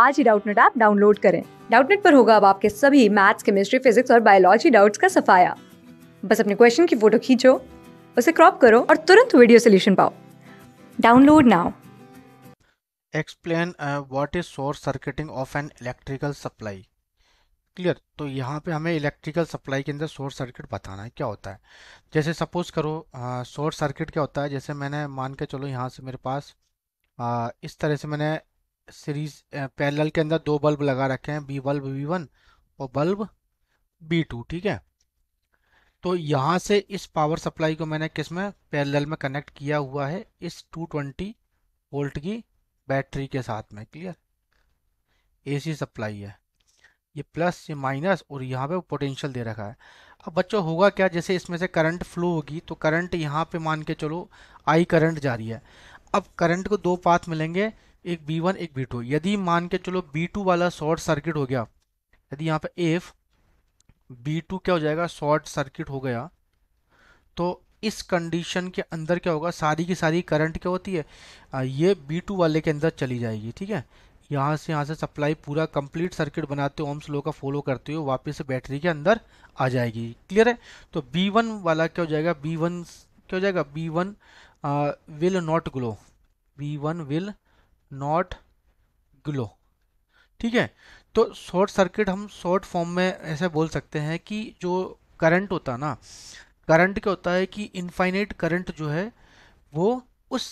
आज ही Doubtnut app download करें डाउटनेट पर होगा अब आपके सभी मैथ्स केमिस्ट्री फिजिक्स और बायोलॉजी डाउट्स का सफाया बस अपने क्वेश्चन की फोटो खींचो उसे क्रॉप करो और तुरंत वीडियो सोल्यूशन पाओ download now explain what is short circuiting of an electrical supply clear तो यहाँ पे हमें इलेक्ट्रिकल सप्लाई के अंदर सोर्स सर्किट बताना है क्या होता है जैसे सपोज करो शॉर्ट uh, सर्किट क्या होता है जैसे मैंने मान के चलो यहाँ से मेरे पास आ, uh, इस तरह से मैंने सीरीज पैरेलल के अंदर दो बल्ब लगा रखे हैं बी बल्ब बी वन और बल्ब बी टू ठीक है तो यहाँ से इस पावर सप्लाई को मैंने किस में पैरेलल में कनेक्ट किया हुआ है इस 220 वोल्ट की बैटरी के साथ में क्लियर एसी सप्लाई है ये प्लस ये माइनस और यहाँ पे पोटेंशियल दे रखा है अब बच्चों होगा क्या जैसे इसमें से करंट फ्लो होगी तो करंट यहाँ पे मान के चलो आई करंट जा रही है अब करंट को दो पाथ मिलेंगे एक बी वन एक बी टू यदि मान के चलो बी टू वाला शॉर्ट सर्किट हो गया यदि यहाँ पे एफ बी टू क्या हो जाएगा शॉर्ट सर्किट हो गया तो इस कंडीशन के अंदर क्या होगा सारी की सारी करंट क्या होती है ये बी टू वाले के अंदर चली जाएगी ठीक है यहाँ से यहाँ से सप्लाई पूरा कंप्लीट सर्किट बनाते हो ओम्स लो का फॉलो करते हो वापस से बैटरी के अंदर आ जाएगी क्लियर है तो बी वन वाला क्या हो जाएगा बी वन क्या हो जाएगा B one will not glow B one will not glow ठीक है तो शॉर्ट सर्किट हम शॉर्ट फॉर्म में ऐसे बोल सकते हैं कि जो करंट होता है ना करंट क्या होता है कि इनफाइनाइट करंट जो है वो उस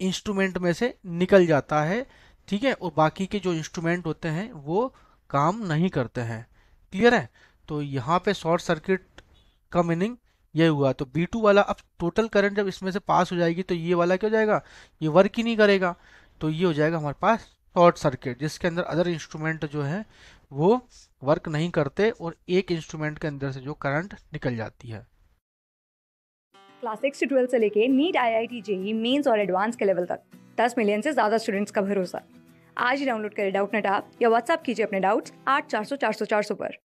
इंस्ट्रूमेंट में से निकल जाता है ठीक है और बाकी के जो इंस्ट्रूमेंट होते हैं वो काम नहीं करते हैं क्लियर है तो यहाँ पे शॉर्ट सर्किट का मीनिंग ये हुआ तो B2 वाला अब टोटल करंट जब इसमें से पास हो जाएगी तो ये वाला क्या हो जाएगा ये वर्क ही नहीं करेगा तो ये हो जाएगा हमारे पास शॉर्ट सर्किट जिसके अंदर अदर इंस्ट्रूमेंट जो है वो वर्क नहीं करते और एक इंस्ट्रूमेंट के अंदर से जो करंट निकल जाती है क्लास सिक्स से ट्वेल्थ से लेके NEET I I T JEE mains और एडवांस के लेवल तक दस मिलियन से ज़्यादा स्टूडेंट्स का भरोसा आज ही डाउनलोड करें डाउट नेट आप या व्हाट्सअप कीजिए अपने डाउट्स आठ चार सौ चार सौ चार सौ पर